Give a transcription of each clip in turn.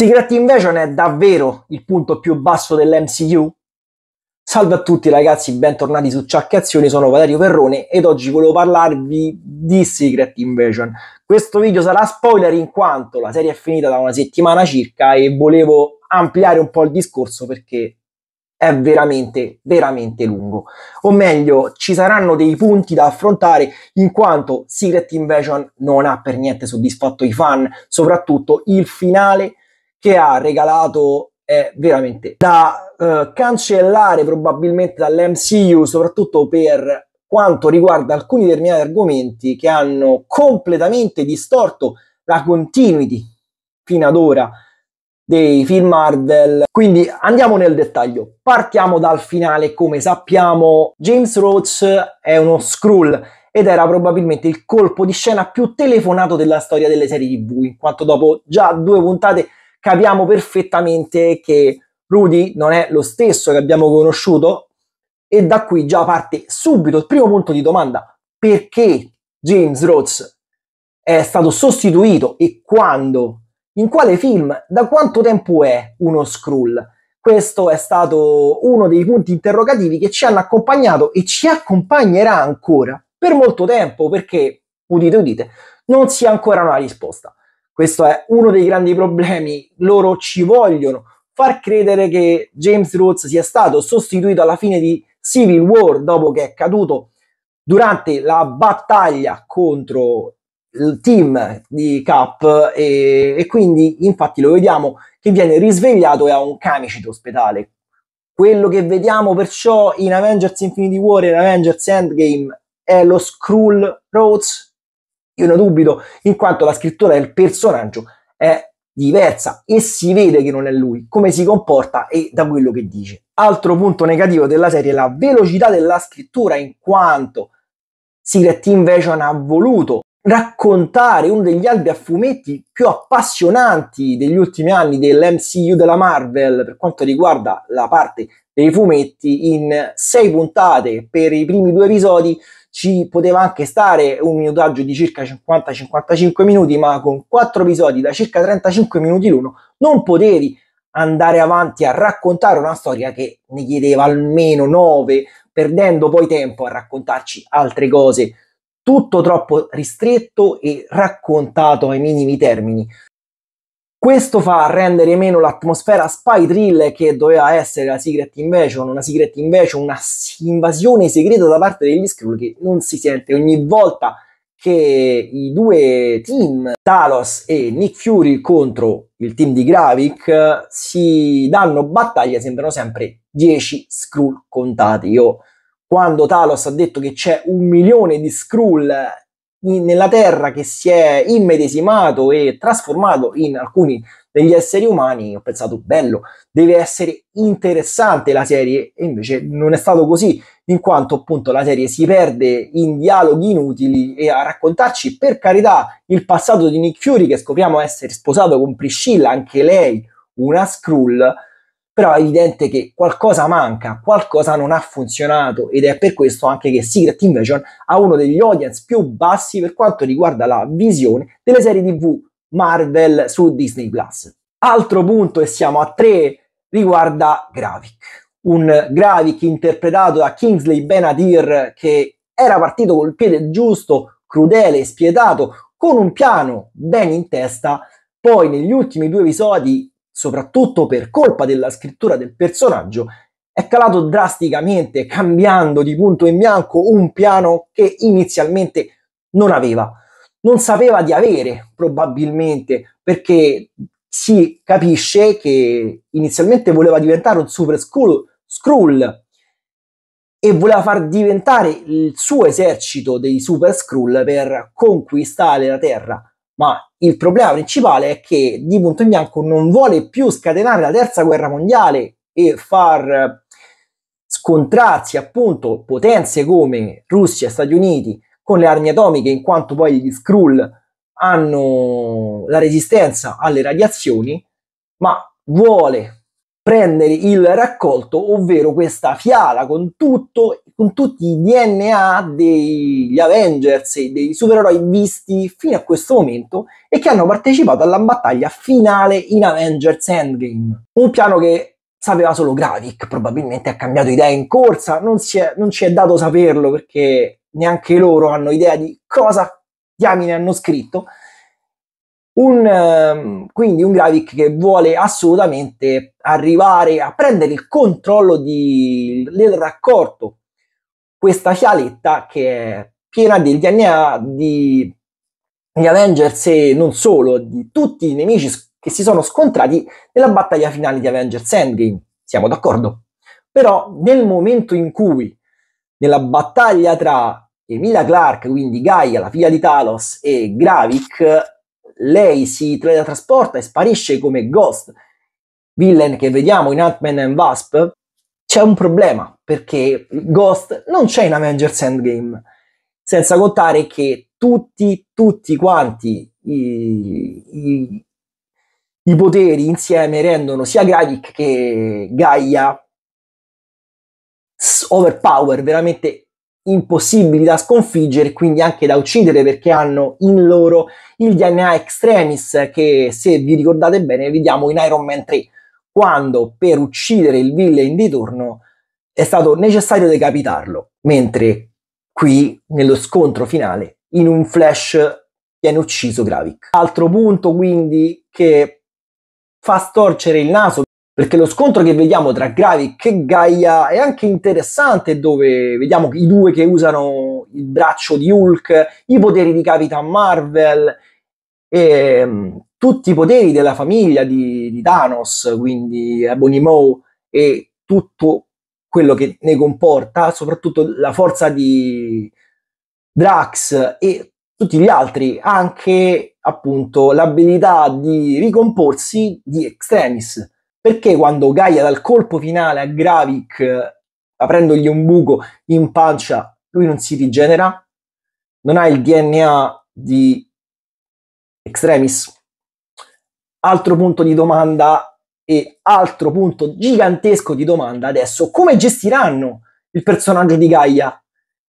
Secret Invasion è davvero il punto più basso dell'MCU? Salve a tutti ragazzi, bentornati su Ciacche Azioni, sono Valerio Perrone ed oggi volevo parlarvi di Secret Invasion. Questo video sarà spoiler in quanto la serie è finita da una settimana circa e volevo ampliare un po' il discorso perché è veramente, veramente lungo. O meglio, ci saranno dei punti da affrontare in quanto Secret Invasion non ha per niente soddisfatto i fan, soprattutto il finale che ha regalato è veramente da eh, cancellare probabilmente dall'MCU, soprattutto per quanto riguarda alcuni determinati argomenti che hanno completamente distorto la continuity fino ad ora dei film Marvel. Quindi andiamo nel dettaglio. Partiamo dal finale, come sappiamo, James Rhodes è uno Skrull ed era probabilmente il colpo di scena più telefonato della storia delle serie TV, in quanto dopo già due puntate capiamo perfettamente che Rudy non è lo stesso che abbiamo conosciuto e da qui già parte subito il primo punto di domanda perché James Rhodes è stato sostituito e quando? In quale film? Da quanto tempo è uno Skrull? Questo è stato uno dei punti interrogativi che ci hanno accompagnato e ci accompagnerà ancora per molto tempo perché, udite udite, non si ha ancora una risposta. Questo è uno dei grandi problemi. Loro ci vogliono far credere che James Rhodes sia stato sostituito alla fine di Civil War dopo che è caduto durante la battaglia contro il team di Cap e, e quindi infatti lo vediamo che viene risvegliato e ha un camice d'ospedale. Quello che vediamo perciò in Avengers Infinity War e in Avengers Endgame è lo Skrull Rhodes io ne dubito, in quanto la scrittura del personaggio è diversa e si vede che non è lui, come si comporta e da quello che dice. Altro punto negativo della serie è la velocità della scrittura, in quanto Secret Invasion ha voluto raccontare uno degli albi a fumetti più appassionanti degli ultimi anni dell'MCU della Marvel per quanto riguarda la parte dei fumetti in sei puntate per i primi due episodi ci poteva anche stare un minutaggio di circa 50-55 minuti, ma con quattro episodi da circa 35 minuti l'uno non potevi andare avanti a raccontare una storia che ne chiedeva almeno 9, perdendo poi tempo a raccontarci altre cose. Tutto troppo ristretto e raccontato ai minimi termini. Questo fa rendere meno l'atmosfera spy thrill che doveva essere la Secret Invasion, una Secret Invasion, una invasione segreta da parte degli Skrull che non si sente ogni volta che i due team, Talos e Nick Fury contro il team di Gravik, si danno battaglia, sembrano sempre 10 Skrull contati. Io quando Talos ha detto che c'è un milione di Skrull nella terra che si è immedesimato e trasformato in alcuni degli esseri umani, ho pensato bello, deve essere interessante la serie e invece non è stato così, in quanto appunto la serie si perde in dialoghi inutili e a raccontarci per carità il passato di Nick Fury che scopriamo essere sposato con Priscilla, anche lei una Skrull, però è evidente che qualcosa manca, qualcosa non ha funzionato ed è per questo anche che Secret Invasion ha uno degli audience più bassi per quanto riguarda la visione delle serie TV Marvel su Disney Plus. Altro punto e siamo a tre riguarda Gravik. Un Gravik interpretato da Kingsley Benadir che era partito col piede giusto, crudele e spietato, con un piano ben in testa, poi negli ultimi due episodi soprattutto per colpa della scrittura del personaggio, è calato drasticamente, cambiando di punto in bianco un piano che inizialmente non aveva, non sapeva di avere probabilmente, perché si capisce che inizialmente voleva diventare un super scroll, scroll e voleva far diventare il suo esercito dei super scroll per conquistare la Terra, ma il problema principale è che di Punto in Bianco non vuole più scatenare la terza guerra mondiale e far eh, scontrarsi appunto potenze come Russia e Stati Uniti con le armi atomiche, in quanto poi gli Skrull hanno la resistenza alle radiazioni, ma vuole prendere il raccolto, ovvero questa fiala con tutto con tutti i DNA degli Avengers e dei supereroi visti fino a questo momento e che hanno partecipato alla battaglia finale in Avengers Endgame. Un piano che sapeva solo Gravik, probabilmente ha cambiato idea in corsa, non, si è, non ci è dato saperlo perché neanche loro hanno idea di cosa diamine hanno scritto. Un, ehm, quindi un Gravik che vuole assolutamente arrivare a prendere il controllo di, del raccordo questa fialetta che è piena del DNA di, di Avengers e non solo, di tutti i nemici che si sono scontrati nella battaglia finale di Avengers Endgame. Siamo d'accordo? Però nel momento in cui nella battaglia tra Emilia Clark, quindi Gaia, la figlia di Talos, e Gravik, lei si teletrasporta e sparisce come Ghost, villain che vediamo in Ant-Man and Wasp, c'è un problema perché Ghost non c'è in Avengers Endgame, senza contare che tutti, tutti quanti i, i, i poteri insieme rendono sia Gravik che Gaia overpower, veramente impossibili da sconfiggere, e quindi anche da uccidere perché hanno in loro il DNA Extremis che se vi ricordate bene vediamo in Iron Man 3 quando per uccidere il villain di turno è stato necessario decapitarlo, mentre qui nello scontro finale in un flash viene ucciso Gravik. Altro punto quindi che fa storcere il naso perché lo scontro che vediamo tra Gravik e Gaia è anche interessante dove vediamo i due che usano il braccio di Hulk, i poteri di Capitan Marvel e ehm, tutti i poteri della famiglia di, di Thanos, quindi Ebonimo e tutto quello che ne comporta, soprattutto la forza di Drax e tutti gli altri, anche appunto l'abilità di ricomporsi di Extremis. Perché quando Gaia dal colpo finale a Gravik, aprendogli un buco in pancia, lui non si rigenera? Non ha il DNA di Extremis? Altro punto di domanda e altro punto gigantesco di domanda adesso, come gestiranno il personaggio di Gaia?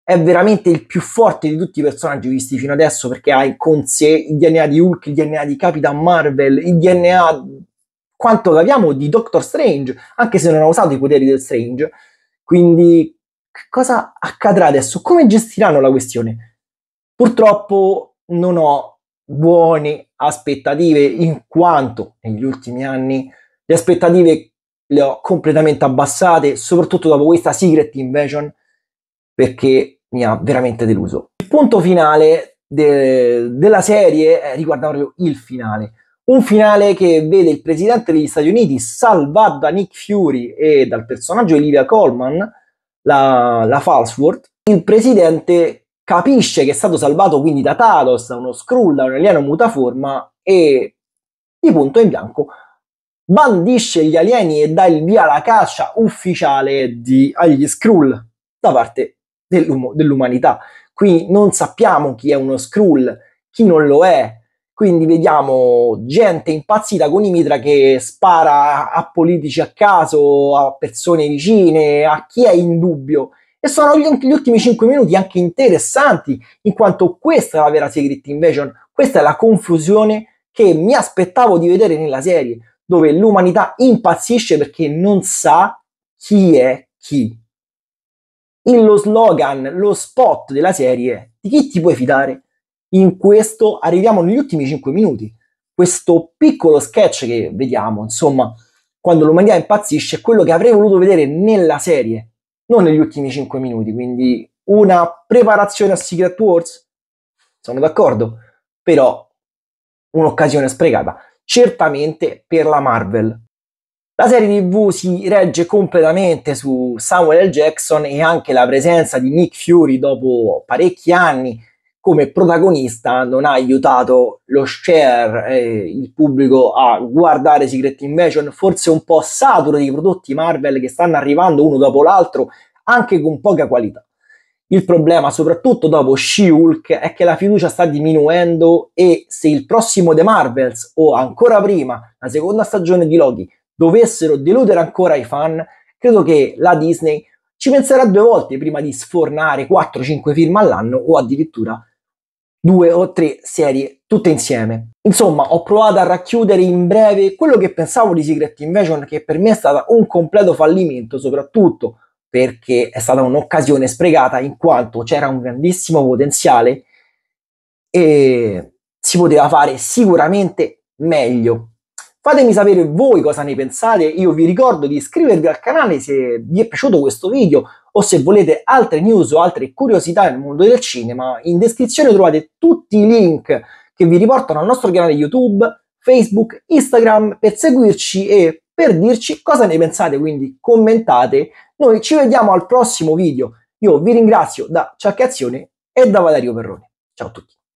È veramente il più forte di tutti i personaggi visti fino adesso perché ha con sé il DNA di Hulk, il DNA di Capitan Marvel, il DNA, quanto capiamo, di Doctor Strange, anche se non ha usato i poteri del Strange. Quindi cosa accadrà adesso? Come gestiranno la questione? Purtroppo non ho buone aspettative in quanto negli ultimi anni le aspettative le ho completamente abbassate soprattutto dopo questa Secret Invasion perché mi ha veramente deluso. Il punto finale de della serie eh, riguarda proprio il finale. Un finale che vede il presidente degli Stati Uniti salvato da Nick Fury e dal personaggio Olivia Colman, la, la Falsworth, il presidente capisce che è stato salvato quindi da Talos, da uno Skrull, da un alieno mutaforma e di punto in bianco bandisce gli alieni e dà il via alla caccia ufficiale di, agli Skrull da parte dell'um- dell'umanità. Qui non sappiamo chi è uno Skrull, chi non lo è, quindi vediamo gente impazzita con i mitra che spara a politici a caso, a persone vicine, a chi è in dubbio e sono gli, ultimi 5 minuti anche interessanti, in quanto questa è la vera Secret Invasion, questa è la confusione che mi aspettavo di vedere nella serie, dove l'umanità impazzisce perché non sa chi è chi. In lo slogan, lo spot della serie è di chi ti puoi fidare? In questo arriviamo negli ultimi 5 minuti. Questo piccolo sketch che vediamo, insomma, quando l'umanità impazzisce, è quello che avrei voluto vedere nella serie non negli ultimi 5 minuti, quindi una preparazione a Secret Wars, sono d'accordo, però un'occasione sprecata, certamente per la Marvel. La serie TV si regge completamente su Samuel L. Jackson e anche la presenza di Nick Fury dopo parecchi anni come protagonista non ha aiutato lo share e il pubblico a guardare Secret Invasion, forse un po' saturo di prodotti Marvel che stanno arrivando uno dopo l'altro, anche con poca qualità. Il problema, soprattutto dopo She-Hulk, è che la fiducia sta diminuendo e se il prossimo The Marvels o ancora prima la seconda stagione di Loki dovessero deludere ancora i fan, credo che la Disney ci penserà due volte prima di sfornare 4-5 film all'anno o addirittura due o tre serie tutte insieme. Insomma, ho provato a racchiudere in breve quello che pensavo di Secret Invasion, che per me è stato un completo fallimento, soprattutto perché è stata un'occasione sprecata in quanto c'era un grandissimo potenziale e si poteva fare sicuramente meglio. Fatemi sapere voi cosa ne pensate, io vi ricordo di iscrivervi al canale se vi è piaciuto questo video, o se volete altre news o altre curiosità nel mondo del cinema, in descrizione trovate tutti i link che vi riportano al nostro canale YouTube, Facebook, Instagram per seguirci e per dirci cosa ne pensate, quindi commentate. Noi ci vediamo al prossimo video. Io vi ringrazio da Ciaccazione e da Valerio Perrone. Ciao a tutti.